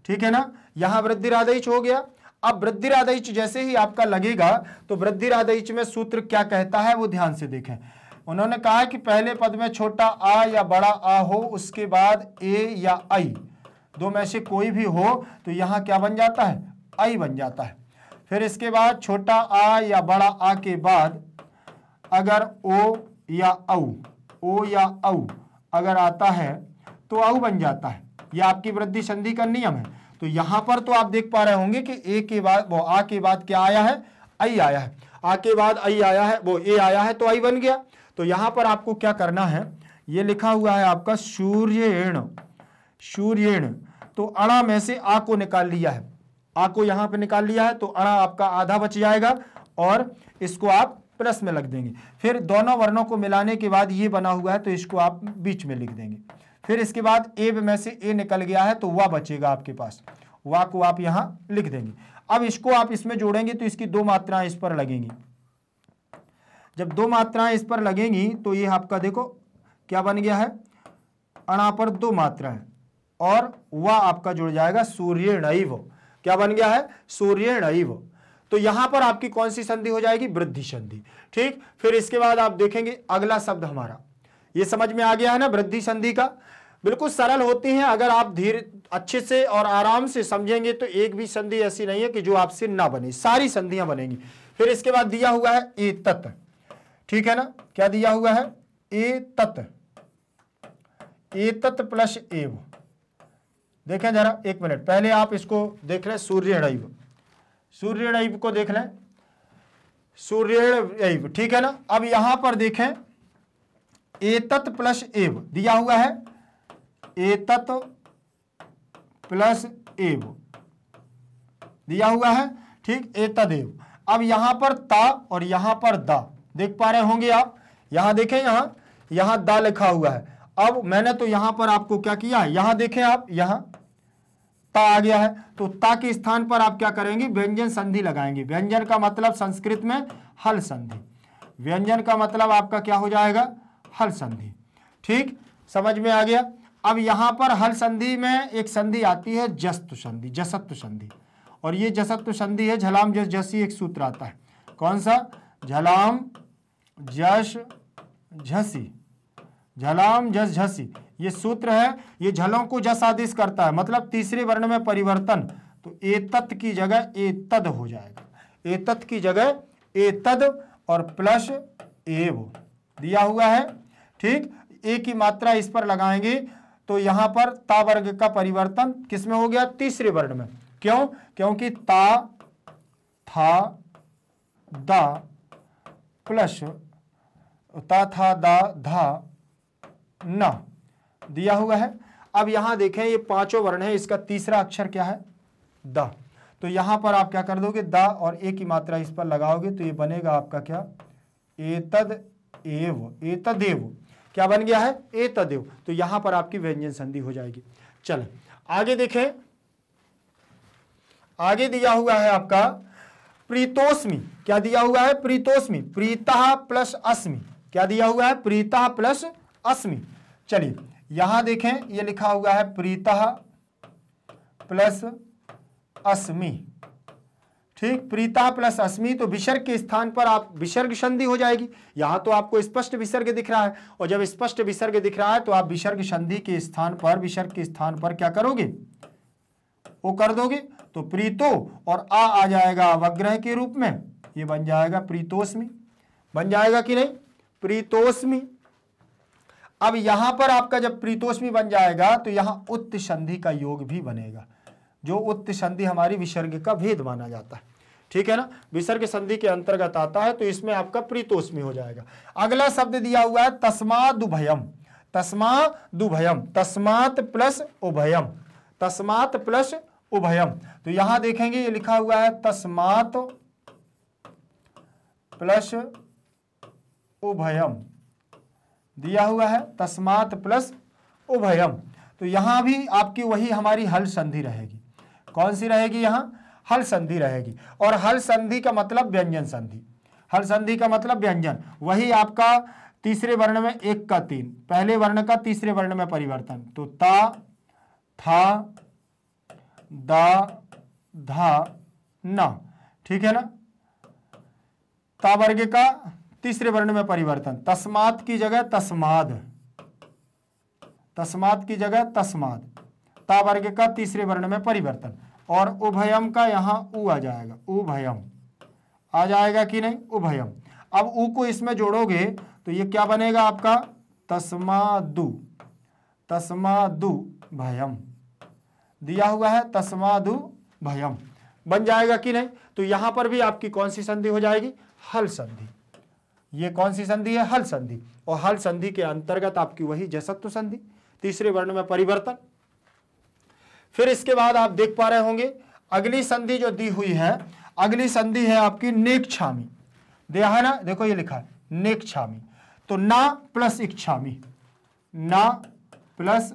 ठीक है ना यहां वृद्धि राधैच हो गया अब वृद्धि राधैच जैसे ही आपका लगेगा तो वृद्धि राधैच में सूत्र क्या कहता है वो ध्यान से देखें उन्होंने कहा कि पहले पद में छोटा आ या बड़ा आ हो उसके बाद ए या आई दो में से कोई भी हो तो यहां क्या बन जाता है आई बन जाता है फिर इसके बाद छोटा आ या बड़ा आ के बाद अगर ओ या औ ओ या औ अगर आता है तो आउ बन जाता है यह आपकी वृद्धि संधि का नियम है तो यहां पर तो आप देख पा रहे होंगे कि ए के बाद वो आ के बाद क्या आया है आई आया है आ के बाद आई आया है वो ए आया है तो आई बन गया तो यहां पर आपको क्या करना है ये लिखा हुआ है आपका सूर्यण सूर्यण तो अणा में से आ को निकाल लिया है आ को यहां पे निकाल लिया है तो अणा आपका आधा बच जाएगा और इसको आप प्लस में लग देंगे फिर दोनों वर्णों को मिलाने के बाद ये बना हुआ है तो इसको आप बीच में लिख देंगे फिर इसके बाद ए में से ए निकल गया है तो वह बचेगा आपके पास वाह को आप यहाँ लिख देंगे अब इसको आप इसमें जोड़ेंगे तो इसकी दो मात्राएं इस पर लगेंगी जब दो मात्राएं इस पर लगेंगी तो ये आपका देखो क्या बन गया है अणा पर दो मात्राएं और वह आपका जुड़ जाएगा सूर्य नैव क्या बन गया है सूर्य नैव तो यहां पर आपकी कौन सी संधि हो जाएगी वृद्धि संधि ठीक फिर इसके बाद आप देखेंगे अगला शब्द हमारा ये समझ में आ गया है ना वृद्धि संधि का बिल्कुल सरल होती है अगर आप धीरे अच्छे से और आराम से समझेंगे तो एक भी संधि ऐसी नहीं है कि जो आपसे ना बने सारी संधियां बनेंगी फिर इसके बाद दिया हुआ है ए तत् ठीक है ना क्या दिया हुआ है ए तत् ए तत् प्लस एव देखें जरा एक मिनट पहले आप इसको देख रहे सूर्य रैव सूर्य को देख लें सूर्य ठीक है ना अब यहां पर देखें एतत प्लस एव दिया हुआ है एतत प्लस एव दिया हुआ है ठीक एतदेव अब यहां पर ता और यहां पर द देख पा रहे होंगे आप यहां देखें यहां यहां द लिखा हुआ है अब मैंने तो यहां पर आपको क्या किया है यहां देखें आप यहां ता आ गया है तो ता के स्थान पर आप क्या करेंगे व्यंजन संधि लगाएंगे व्यंजन का मतलब संस्कृत में हल संधि व्यंजन का मतलब आपका क्या हो जाएगा हल संधि ठीक समझ में आ गया अब यहां पर हल संधि में एक संधि आती है जस्तु संधि जसत्व संधि और ये जसत्व संधि है झलाम जस जसी एक सूत्र आता है कौन सा झलाम जस झसी झलाम झस झसी ये सूत्र है ये झलों को जस आदेश करता है मतलब तीसरे वर्ण में परिवर्तन तो एतत की जगह एतद हो जाएगा एतत की जगह एतद और प्लस एव दिया हुआ है ठीक ए की मात्रा इस पर लगाएंगे तो यहां पर ता वर्ग का परिवर्तन किसमें हो गया तीसरे वर्ण में क्यों क्योंकि ता था दा प्लस ता था दा धा न दिया हुआ है अब यहां देखें ये पांचों वर्ण है इसका तीसरा अक्षर क्या है द तो यहां पर आप क्या कर दोगे द और ए की मात्रा इस पर लगाओगे तो ये बनेगा आपका क्या एतद एव एतदेव क्या बन गया है एतदेव तो यहां पर आपकी व्यंजन संधि हो जाएगी चल आगे देखें आगे दिया हुआ है आपका प्रीतोस्मी क्या दिया हुआ है प्रीतोस्मी प्रीता प्लस अस्मी क्या दिया हुआ है प्रीता प्लस अस्मी चलिए यहां देखें ये लिखा हुआ है प्रीत प्लस अस्मी ठीक प्रीता प्लस अस्मी तो विसर्ग के स्थान पर आप विसर्ग संधि हो जाएगी यहां तो आपको स्पष्ट विसर्ग दिख रहा है और जब स्पष्ट विसर्ग दिख रहा है तो आप विसर्ग संधि के स्थान पर विसर्ग के स्थान पर क्या करोगे वो कर दोगे तो प्रीतो और आ आ जाएगा अवग्रह के रूप में ये बन जाएगा प्रीतोष्मी बन जाएगा कि नहीं प्रीतोष्मी अब यहां पर आपका जब प्रीतोष भी बन जाएगा तो यहां उत्त संधि का योग भी बनेगा जो उत्त संधि हमारी विसर्ग का भेद माना जाता है ठीक है ना विसर्ग संधि के अंतर्गत आता है तो इसमें आपका प्रीतोष्मी हो जाएगा अगला शब्द दिया हुआ है तस्मा दुभयम तस्मा दुभयम तस्मात प्लस उभयम तस्मात प्लस उभयम तो यहां देखेंगे ये लिखा हुआ है तस्मात प्लस उभयम दिया हुआ है तस्मात प्लस उभयम तो यहां भी आपकी वही हमारी हल संधि रहेगी कौन सी रहेगी यहां हल संधि रहेगी और हल संधि का मतलब व्यंजन संधि हल संधि का मतलब व्यंजन वही आपका तीसरे वर्ण में एक का तीन पहले वर्ण का तीसरे वर्ण में परिवर्तन तो ता था दा धा न ठीक है ना ता वर्ग का तीसरे वर्ण में परिवर्तन तस्मात की जगह तस्माद तस्मात की जगह तस्माद तावर्ग का तीसरे वर्ण में परिवर्तन और उभयम का यहां उ आ जाएगा उभयम आ जाएगा कि नहीं उभयम अब उ को इसमें जोड़ोगे तो ये क्या बनेगा आपका तस्मादु तस्मादु भयम दिया हुआ है तस्मादु भयम बन जाएगा कि नहीं तो यहां पर भी आपकी कौन सी संधि हो जाएगी हल संधि ये कौन सी संधि है हल संधि और हल संधि के अंतर्गत आपकी वही जसत्व संधि तीसरे वर्ण में परिवर्तन फिर इसके बाद आप देख पा रहे होंगे अगली संधि जो दी हुई है अगली संधि है आपकी नेक्षामी दिया है ना देखो ये लिखा है नेक्षामी तो ना प्लस इच्छामी ना प्लस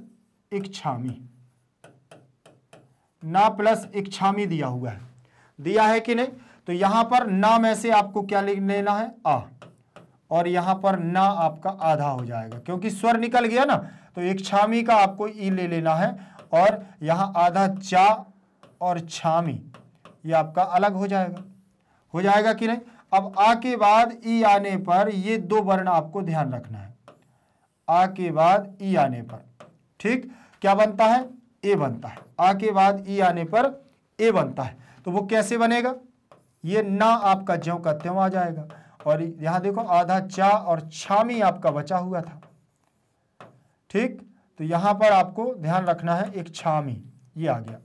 इच्छामी ना प्लस इच्छामी दिया हुआ है दिया है कि नहीं तो यहां पर ना में से आपको क्या लेना है आ और यहां पर ना आपका आधा हो जाएगा क्योंकि स्वर निकल गया ना तो एक छामी का आपको ई ले लेना है और यहां आधा चा और छामी ये आपका अलग हो जाएगा हो जाएगा कि नहीं अब आ के बाद ई आने पर ये दो वर्ण आपको ध्यान रखना है आ के बाद ई आने पर ठीक क्या बनता है ए बनता है आ के बाद ई आने पर ए बनता है तो वो कैसे बनेगा ये ना आपका ज्यो का त्यों आ जाएगा और यहां देखो आधा चा और छामी आपका बचा हुआ था ठीक तो यहां पर आपको ध्यान रखना है एक छामी ये आ गया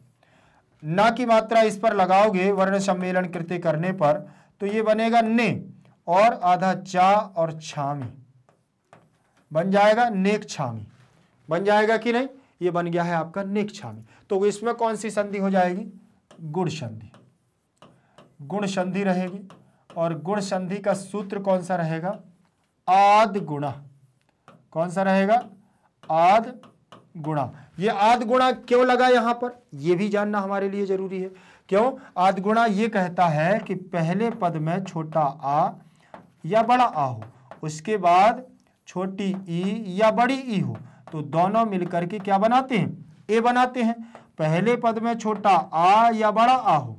ना की मात्रा इस पर लगाओगे वर्ण सम्मेलन कृत्य करने पर तो ये बनेगा ने और आधा चा और छामी बन जाएगा नेक छामी बन जाएगा कि नहीं ये बन गया है आपका नेक छामी तो इसमें कौन सी संधि हो जाएगी गुण संधि गुण संधि रहेगी और गुण संधि का सूत्र कौन सा रहेगा आद गुणा कौन सा रहेगा आद गुणा ये आद गुणा क्यों लगा यहां पर यह भी जानना हमारे लिए जरूरी है क्यों आद गुणा ये कहता है कि पहले पद में छोटा आ या बड़ा आ हो उसके बाद छोटी ई या बड़ी ई हो तो दोनों मिलकर के क्या बनाते हैं ए बनाते हैं पहले पद में छोटा आ या बड़ा आ हो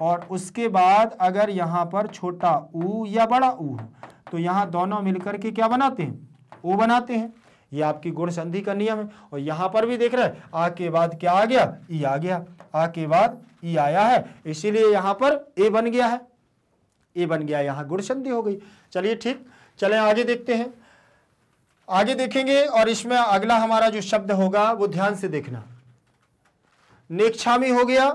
और उसके बाद अगर यहाँ पर छोटा ऊ या बड़ा ऊ तो यहाँ दोनों मिलकर के क्या बनाते हैं ओ बनाते हैं ये आपकी गुण संधि का नियम है और यहाँ पर भी देख रहे हैं आ के बाद क्या आ गया ई आ गया आ के बाद ई आया है इसीलिए यहाँ पर ए बन गया है ए बन गया यहाँ गुण संधि हो गई चलिए ठीक चले आगे देखते हैं आगे देखेंगे और इसमें अगला हमारा जो शब्द होगा वो ध्यान से देखना नेक्षामी हो गया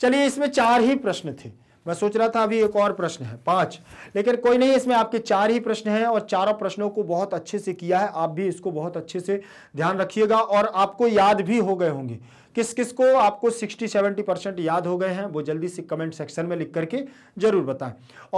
चलिए इसमें चार ही प्रश्न थे मैं सोच रहा था अभी एक और प्रश्न है पांच लेकिन कोई नहीं इसमें आपके चार ही प्रश्न हैं और चारों प्रश्नों को बहुत अच्छे से किया है आप भी इसको बहुत अच्छे से ध्यान रखिएगा और आपको याद भी हो गए होंगे किस किस को आपको 60-70 परसेंट याद हो गए हैं वो जल्दी से कमेंट सेक्शन में लिख करके जरूर बताएं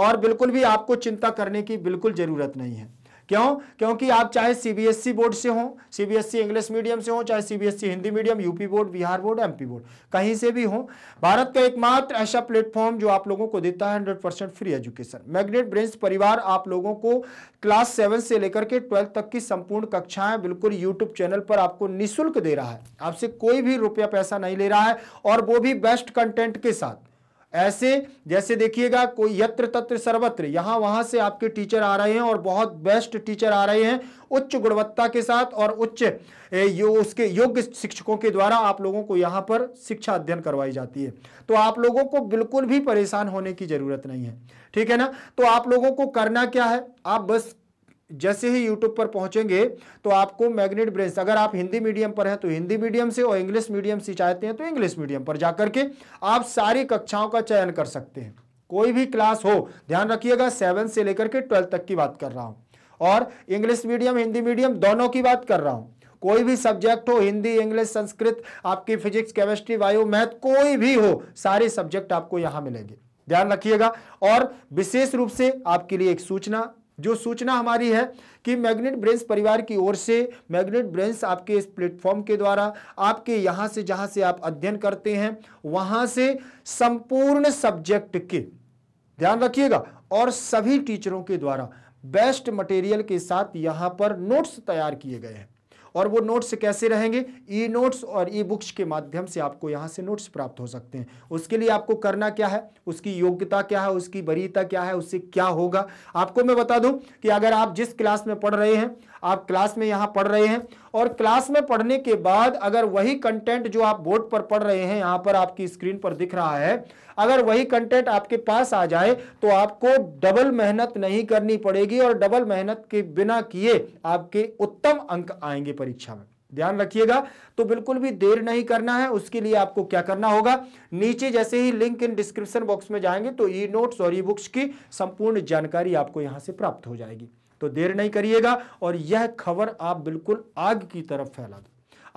और बिल्कुल भी आपको चिंता करने की बिल्कुल ज़रूरत नहीं है क्यों क्योंकि आप चाहे सीबीएसई e बोर्ड से हो सीबीएसई इंग्लिश मीडियम से हो चाहे CBSE Hindi medium UP board Bihar board MP board कहीं से भी हो भारत का एकमात्र ऐसा प्लेटफॉर्म जो आप लोगों को देता है hundred free education Magnet Brains परिवार आप लोगों को क्लास सेवन से लेकर के ट्वेल्थ तक की संपूर्ण कक्षाएं बिल्कुल यूट्यूब चैनल पर आपको निःशुल्क दे रहा है आपसे कोई भी रुपया पैसा नहीं ले रहा है और वो भी बेस्ट कंटेंट के साथ ऐसे जैसे देखिएगा कोई यत्र तत्र सर्वत्र यहां वहां से आपके टीचर आ रहे हैं और बहुत बेस्ट टीचर आ रहे हैं उच्च गुणवत्ता के साथ और उच्च यो उसके योग्य शिक्षकों के द्वारा आप लोगों को यहाँ पर शिक्षा अध्ययन करवाई जाती है तो आप लोगों को बिल्कुल भी परेशान होने की जरूरत नहीं है ठीक है ना तो आप लोगों को करना क्या है आप बस जैसे ही YouTube पर पहुंचेंगे तो आपको मैग्नेट ब्रेन अगर आप हिंदी मीडियम पर हैं तो हिंदी मीडियम से और इंग्लिश मीडियम से चाहते हैं तो इंग्लिश मीडियम पर जाकर के आप सारी कक्षाओं का चयन कर सकते हैं कोई भी क्लास हो ध्यान रखिएगा सेवन से लेकर के ट्वेल्थ तक की बात कर रहा हूं और इंग्लिश मीडियम हिंदी मीडियम दोनों की बात कर रहा हूं कोई भी सब्जेक्ट हो हिंदी इंग्लिश संस्कृत आपकी फिजिक्स केमिस्ट्री बायो मैथ कोई भी हो सारे सब्जेक्ट आपको यहां मिलेंगे ध्यान रखिएगा और विशेष रूप से आपके लिए एक सूचना जो सूचना हमारी है कि मैग्नेट ब्रेंस परिवार की ओर से मैग्नेट ब्रेंस आपके इस प्लेटफॉर्म के द्वारा आपके यहाँ से जहाँ से आप अध्ययन करते हैं वहाँ से संपूर्ण सब्जेक्ट के ध्यान रखिएगा और सभी टीचरों के द्वारा बेस्ट मटेरियल के साथ यहाँ पर नोट्स तैयार किए गए हैं और वो नोट्स कैसे रहेंगे ई नोट्स और ई बुक्स के माध्यम से आपको यहाँ से नोट्स प्राप्त हो सकते हैं उसके लिए आपको करना क्या है उसकी योग्यता क्या है उसकी वरीयता क्या है उससे क्या होगा आपको मैं बता दूँ कि अगर आप जिस क्लास में पढ़ रहे हैं आप क्लास में यहाँ पढ़ रहे हैं और क्लास में पढ़ने के बाद अगर वही कंटेंट जो आप बोर्ड पर पढ़ रहे हैं यहां पर आपकी स्क्रीन पर दिख रहा है अगर वही कंटेंट आपके पास आ जाए तो आपको डबल मेहनत नहीं करनी पड़ेगी और डबल मेहनत के बिना किए आपके उत्तम अंक आएंगे परीक्षा में ध्यान रखिएगा तो बिल्कुल भी देर नहीं करना है उसके लिए आपको क्या करना होगा नीचे जैसे ही लिंक इन डिस्क्रिप्शन बॉक्स में जाएंगे तो ई नोट्स और ई बुक्स की संपूर्ण जानकारी आपको यहां से प्राप्त हो जाएगी तो देर नहीं करिएगा और यह खबर आप बिल्कुल आग की तरफ फैला दो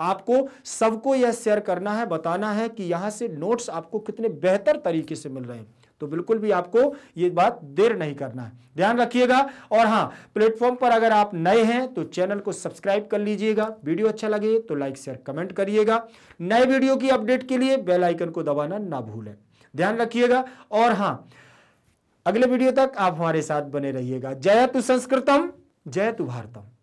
आपको सबको यह शेयर करना है बताना है कि यहां से नोट्स आपको कितने बेहतर तरीके से मिल रहे हैं तो बिल्कुल भी आपको यह बात देर नहीं करना है ध्यान रखिएगा और हां प्लेटफॉर्म पर अगर आप नए हैं तो चैनल को सब्सक्राइब कर लीजिएगा वीडियो अच्छा लगे तो लाइक शेयर कमेंट करिएगा नए वीडियो की अपडेट के लिए बेल आइकन को दबाना ना भूलें ध्यान रखिएगा और हां अगले वीडियो तक आप हमारे साथ बने रहिएगा जय तु संस्कृतम जय तु भारतम